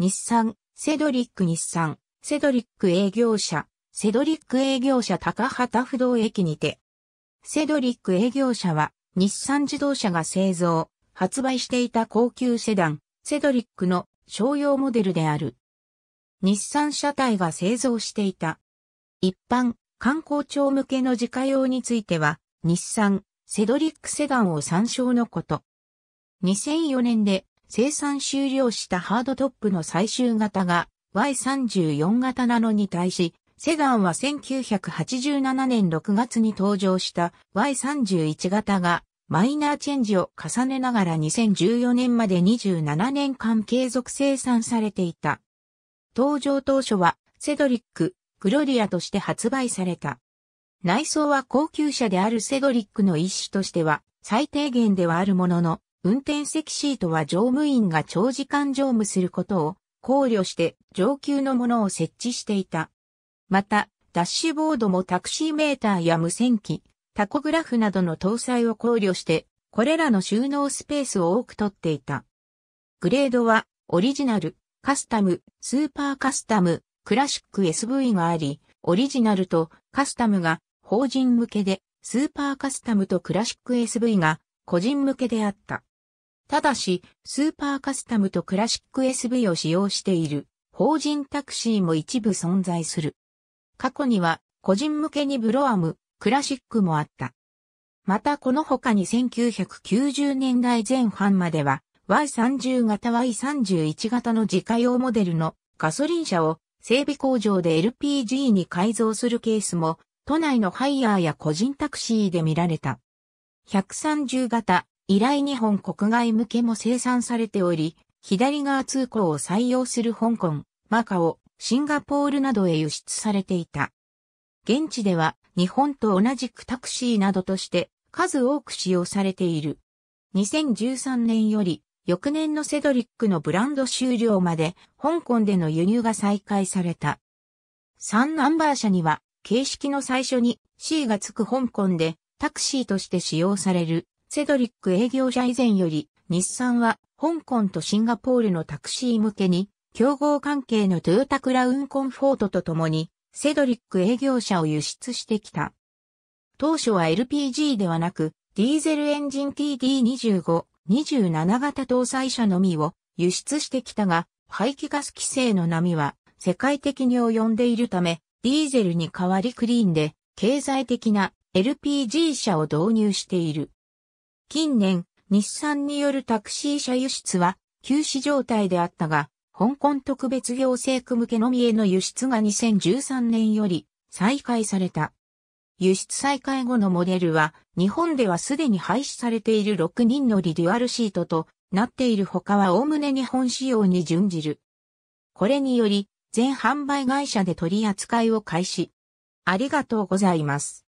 日産、セドリック日産、セドリック営業者、セドリック営業者高畑不動駅にて。セドリック営業者は、日産自動車が製造、発売していた高級セダン、セドリックの商用モデルである。日産車体が製造していた。一般、観光庁向けの自家用については、日産、セドリックセダンを参照のこと。2004年で生産終了したハードトップの最終型が Y34 型なのに対し、セガンは1987年6月に登場した Y31 型がマイナーチェンジを重ねながら2014年まで27年間継続生産されていた。登場当初はセドリック、グロリアとして発売された。内装は高級車であるセドリックの一種としては最低限ではあるものの、運転席シートは乗務員が長時間乗務することを考慮して上級のものを設置していた。また、ダッシュボードもタクシーメーターや無線機、タコグラフなどの搭載を考慮して、これらの収納スペースを多く取っていた。グレードは、オリジナル、カスタム、スーパーカスタム、クラシック SV があり、オリジナルとカスタムが法人向けで、スーパーカスタムとクラシック SV が個人向けであった。ただし、スーパーカスタムとクラシック SV を使用している法人タクシーも一部存在する。過去には個人向けにブロアム、クラシックもあった。またこの他に1990年代前半までは Y30 型 Y31 型の自家用モデルのガソリン車を整備工場で LPG に改造するケースも都内のハイヤーや個人タクシーで見られた。130型以来日本国外向けも生産されており、左側通行を採用する香港、マカオ、シンガポールなどへ輸出されていた。現地では日本と同じくタクシーなどとして数多く使用されている。2013年より翌年のセドリックのブランド終了まで香港での輸入が再開された。3ナンバー車には形式の最初に C がつく香港でタクシーとして使用されるセドリック営業者以前より、日産は香港とシンガポールのタクシー向けに、競合関係のトヨタクラウンコンフォートとともに、セドリック営業車を輸出してきた。当初は LPG ではなく、ディーゼルエンジン TD25、27型搭載車のみを輸出してきたが、排気ガス規制の波は世界的に及んでいるため、ディーゼルに代わりクリーンで経済的な LPG 車を導入している。近年、日産によるタクシー車輸出は休止状態であったが、香港特別行政区向けのみへの輸出が2013年より再開された。輸出再開後のモデルは、日本ではすでに廃止されている6人のリデュアルシートとなっている他はおおむね日本仕様に準じる。これにより、全販売会社で取り扱いを開始。ありがとうございます。